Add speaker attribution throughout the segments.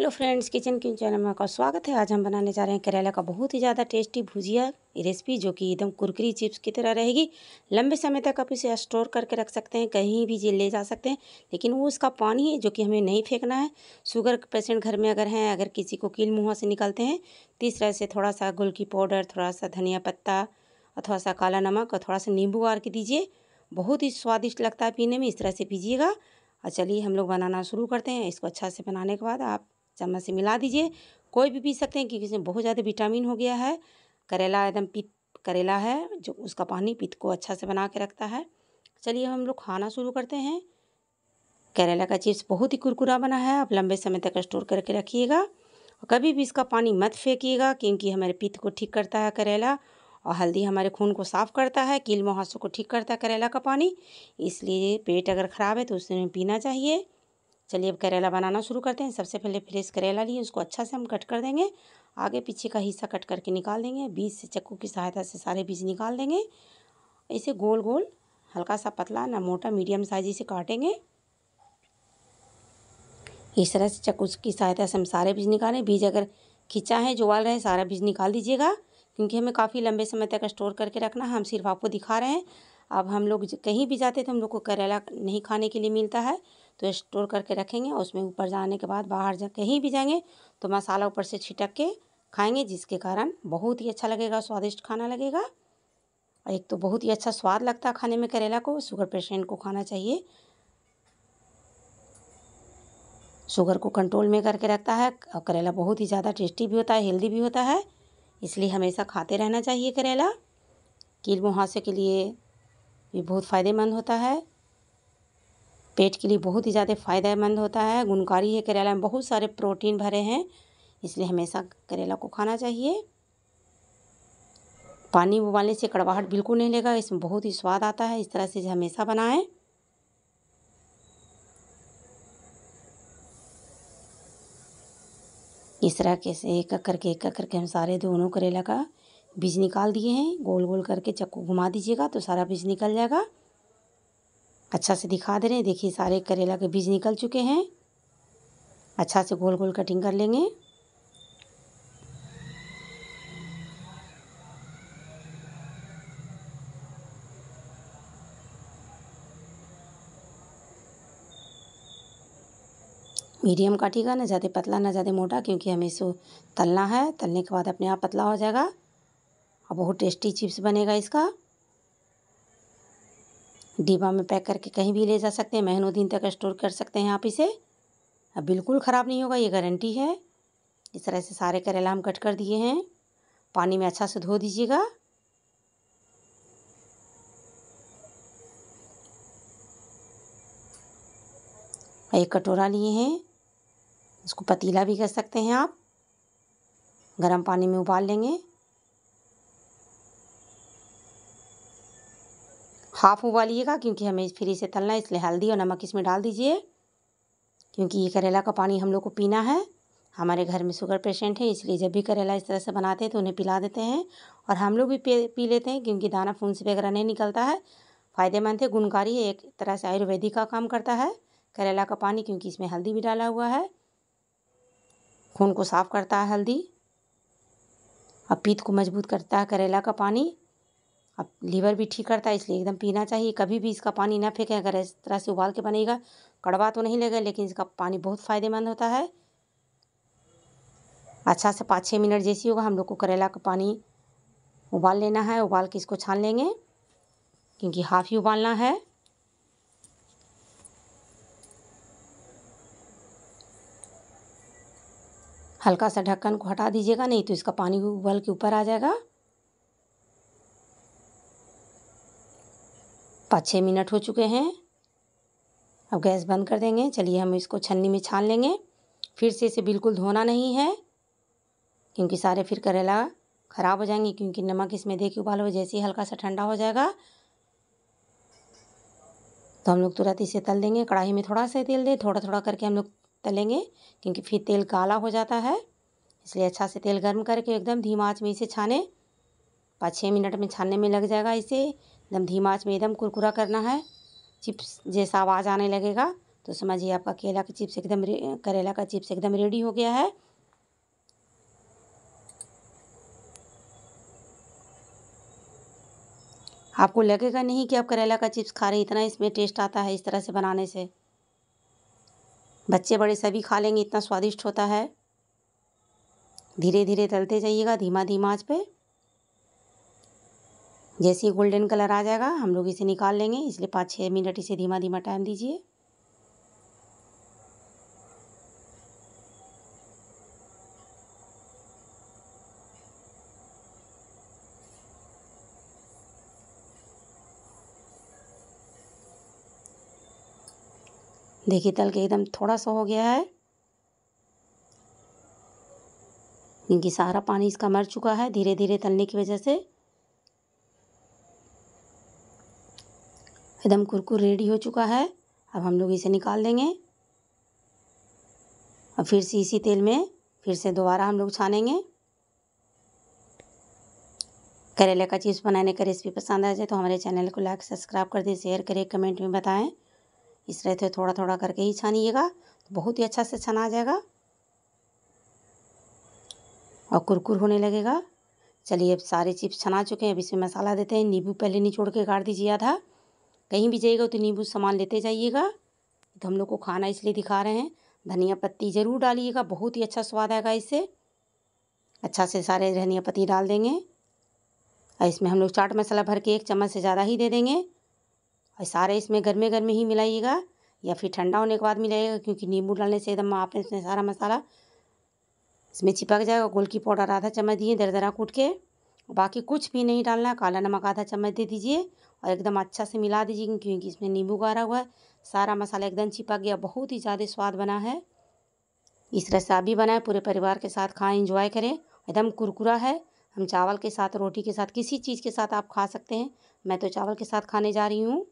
Speaker 1: hello friends kitchen kitchen channel में आपका स्वागत है आज हम बनाने जा रहे हैं करेला का बहुत ही ज़्यादा टेस्टी भुजिया रेसिपी जो कि एकदम कुरकरी चिप्स की तरह रहेगी लंबे समय तक आप इसे स्टोर करके रख सकते हैं कहीं भी ले जा सकते हैं लेकिन वो उसका पानी है जो कि हमें नहीं फेंकना है शुगर पेशेंट घर में अगर हैं अगर किसी को कील मुँह से निकलते हैं तो इस तरह से थोड़ा सा गुल्की पाउडर थोड़ा सा धनिया पत्ता और थोड़ा सा काला नमक और थोड़ा सा नींबू आर के दीजिए बहुत ही स्वादिष्ट लगता है पीने में इस तरह से पीजिएगा और चलिए हम लोग बनाना शुरू करते हैं इसको अच्छा से बनाने के बाद आप चम्मच से मिला दीजिए कोई भी पी सकते हैं क्योंकि इसमें बहुत ज़्यादा विटामिन हो गया है करेला एकदम पित करेला है जो उसका पानी पित्त को अच्छा से बना के रखता है चलिए हम लोग खाना शुरू करते हैं करेला का चिप्स बहुत ही कुरकुरा बना है आप लंबे समय तक स्टोर करके रखिएगा और कभी भी इसका पानी मत फेंकिएगा क्योंकि हमारे पित्त को ठीक करता है करेला और हल्दी हमारे खून को साफ करता है कील मुहासों को ठीक करता है करेला का पानी इसलिए पेट अगर ख़राब है तो उसमें पीना चाहिए चलिए अब करेला बनाना शुरू करते हैं सबसे पहले फ्रेश करेला लिए उसको अच्छा से हम कट कर देंगे आगे पीछे का हिस्सा कट करके निकाल देंगे बीज से चक्कू की सहायता से सारे बीज निकाल देंगे इसे गोल गोल हल्का सा पतला ना मोटा मीडियम साइज इसे काटेंगे इस तरह से चक्कू की सहायता से हम सारे बीज निकालें बीज अगर खींचा है जो वाल रहे सारा बीज निकाल दीजिएगा क्योंकि हमें काफ़ी लंबे समय तक स्टोर करके रखना है हम सिर्फ आपको दिखा रहे हैं अब हम लोग कहीं भी जाते तो हम लोग को करेला नहीं खाने के लिए मिलता है तो स्टोर करके रखेंगे और उसमें ऊपर जाने के बाद बाहर जा कहीं भी जाएंगे तो मसाला ऊपर से छिटक के खाएंगे जिसके कारण बहुत ही अच्छा लगेगा स्वादिष्ट खाना लगेगा एक तो बहुत ही अच्छा स्वाद लगता है खाने में करेला को शुगर पेशेंट को खाना चाहिए शुगर को कंट्रोल में करके रखता है और करेला बहुत ही ज़्यादा टेस्टी भी होता है हेल्दी भी होता है इसलिए हमेशा खाते रहना चाहिए करेला कील मुहासे के लिए भी बहुत फ़ायदेमंद होता है पेट के लिए बहुत ही ज़्यादा फ़ायदेमंद होता है गुणकारी है करेला में बहुत सारे प्रोटीन भरे हैं इसलिए हमेशा करेला को खाना चाहिए पानी उबालने से कड़वाहट बिल्कुल नहीं लेगा इसमें बहुत ही स्वाद आता है इस तरह से हमेशा बनाएं इस तरह के से एक एक करके एक एक करके हम सारे दोनों करेला का बीज निकाल दिए हैं गोल गोल करके चक्कू घुमा दीजिएगा तो सारा बीज निकल जाएगा अच्छा से दिखा दे रहे हैं देखिए सारे करेला के बीज निकल चुके हैं अच्छा से गोल गोल कटिंग कर लेंगे मीडियम काटिएगा ना ज़्यादा पतला ना ज़्यादा मोटा क्योंकि हमें इसको तलना है तलने के बाद अपने आप पतला हो जाएगा और बहुत टेस्टी चिप्स बनेगा इसका डिब्बा में पैक करके कहीं भी ले जा सकते हैं महीनों दिन तक स्टोर कर सकते हैं आप इसे अब बिल्कुल ख़राब नहीं होगा ये गारंटी है इस तरह से सारे करेला हम कट कर दिए हैं पानी में अच्छा से धो दीजिएगा एक कटोरा लिए हैं इसको पतीला भी कर सकते हैं आप गर्म पानी में उबाल लेंगे हाफ उबालिएगा क्योंकि हमें फिर इसे तलना है इसलिए हल्दी और नमक इसमें डाल दीजिए क्योंकि ये करेला का पानी हम लोग को पीना है हमारे घर में शुगर पेशेंट है इसलिए जब भी करेला इस तरह से बनाते हैं तो उन्हें पिला देते हैं और हम लोग भी पी, लेते हैं क्योंकि दाना फून से वगैरह नहीं निकलता है फ़ायदेमंद है गुणकारी है एक तरह से आयुर्वेदिक का काम करता है करेला का पानी क्योंकि इसमें हल्दी भी डाला हुआ है खून को साफ़ करता है हल्दी और पीत को मजबूत करता है करेला का पानी अब लीवर भी ठीक करता है इसलिए एकदम पीना चाहिए कभी भी इसका पानी ना फेंकें अगर इस तरह से उबाल के बनेगा कड़वा तो नहीं लगेगा लेकिन इसका पानी बहुत फ़ायदेमंद होता है अच्छा से पाँच छः मिनट जैसी होगा हम लोग को करेला का पानी उबाल लेना है उबाल के इसको छान लेंगे क्योंकि हाफ ही उबालना है हल्का सा ढक्कन को हटा दीजिएगा नहीं तो इसका पानी उबल के ऊपर आ जाएगा पाँच छः मिनट हो चुके हैं अब गैस बंद कर देंगे चलिए हम इसको छन्नी में छान लेंगे फिर से इसे बिल्कुल धोना नहीं है क्योंकि सारे फिर करेला ख़राब हो जाएंगे क्योंकि नमक इसमें दे के हो जैसे ही हल्का सा ठंडा हो जाएगा तो हम लोग तुरंत इसे तल देंगे कढ़ाई में थोड़ा सा तेल दे थोड़ा थोड़ा करके हम लोग तलेंगे क्योंकि फिर तेल काला हो जाता है इसलिए अच्छा से तेल गर्म करके एकदम धीमा आँच में इसे छाने पाँच छः मिनट में छानने में लग जाएगा इसे एकदम धीमा आँच में एकदम कुरकुरा करना है चिप्स जैसा आवाज़ आने लगेगा तो समझिए आपका केला का चिप्स एकदम करेला का चिप्स एकदम रेडी हो गया है आपको लगेगा नहीं कि आप करेला का चिप्स खा रहे इतना इसमें टेस्ट आता है इस तरह से बनाने से बच्चे बड़े सभी खा लेंगे इतना स्वादिष्ट होता है धीरे धीरे तलते जाइएगा धीमा धीमा आँच पर जैसे ही गोल्डन कलर आ जाएगा हम लोग इसे निकाल लेंगे इसलिए पाँच छः मिनट इसे धीमा धीमा टाइम दीजिए देखिए तल के एकदम थोड़ा सा हो गया है क्योंकि सारा पानी इसका मर चुका है धीरे धीरे तलने की वजह से एकदम कुरकुर रेडी हो चुका है अब हम लोग इसे निकाल देंगे और फिर से इसी तेल में फिर से दोबारा हम लोग छानेंगे करेले का चिप्स बनाने का रेसिपी पसंद आ जाए तो हमारे चैनल को लाइक सब्सक्राइब कर दें शेयर करें कमेंट में बताएं इस तरह से थोड़ा थोड़ा करके ही छानिएगा तो बहुत ही अच्छा से छना जाएगा और कुरकुर होने लगेगा चलिए अब सारे चिप्स छना चुके हैं अब इसमें मसाला देते हैं नींबू पहले निचोड़ के गाड़ दीजिए आधा कहीं भी जाइएगा तो नींबू सामान लेते जाइएगा तो हम लोग को खाना इसलिए दिखा रहे हैं धनिया पत्ती ज़रूर डालिएगा बहुत ही अच्छा स्वाद आएगा इससे अच्छा से सारे धनिया पत्ती डाल देंगे और इसमें हम लोग चाट मसाला भर के एक चम्मच से ज़्यादा ही दे देंगे और सारे इसमें गर्मे गर्मे ही मिलाइएगा या फिर ठंडा होने के बाद मिलाइएगा क्योंकि नींबू डालने से एकदम आपने इसमें सारा मसाला इसमें चिपक जाएगा गोल की पाउडर आधा चम्मच दिए दरदरा कूट के बाकी कुछ भी नहीं डालना काला नमक आधा चम्मच दे दीजिए और एकदम अच्छा से मिला दीजिए क्योंकि इसमें नींबू गारा हुआ है सारा मसाला एकदम चिपक गया बहुत ही ज़्यादा स्वाद बना है इस तरह से आप भी बनाएं पूरे परिवार के साथ खाएं इंजॉय करें एकदम कुरकुरा है हम चावल के साथ रोटी के साथ किसी चीज़ के साथ आप खा सकते हैं मैं तो चावल के साथ खाने जा रही हूँ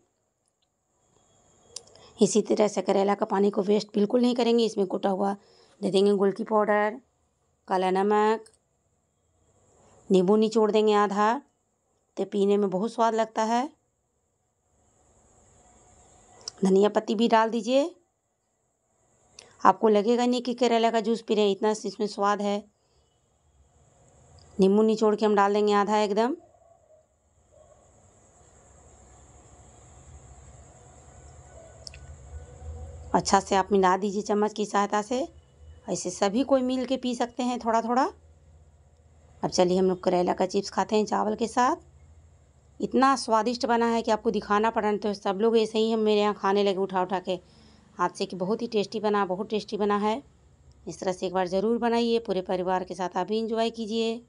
Speaker 1: इसी तरह से करेला का पानी को वेस्ट बिल्कुल नहीं करेंगे इसमें कुटा हुआ दे देंगे गुल्की पाउडर काला नमक नींबू निचोड़ देंगे आधा तो पीने में बहुत स्वाद लगता है धनिया पत्ती भी डाल दीजिए आपको लगेगा नहीं कि करेला का जूस पी रहे हैं इतना इसमें स्वाद है नींबू निचोड़ के हम डाल देंगे आधा एकदम अच्छा से आप मिला दीजिए चम्मच की सहायता से ऐसे सभी कोई मिल के पी सकते हैं थोड़ा थोड़ा अब चलिए हम लोग करेला का चिप्स खाते हैं चावल के साथ इतना स्वादिष्ट बना है कि आपको दिखाना पड़ा तो सब लोग ऐसे ही हम मेरे यहाँ खाने लगे उठा उठा के हाथ से कि बहुत ही टेस्टी बना बहुत टेस्टी बना है इस तरह से एक बार ज़रूर बनाइए पूरे परिवार के साथ आप भी इंजॉय कीजिए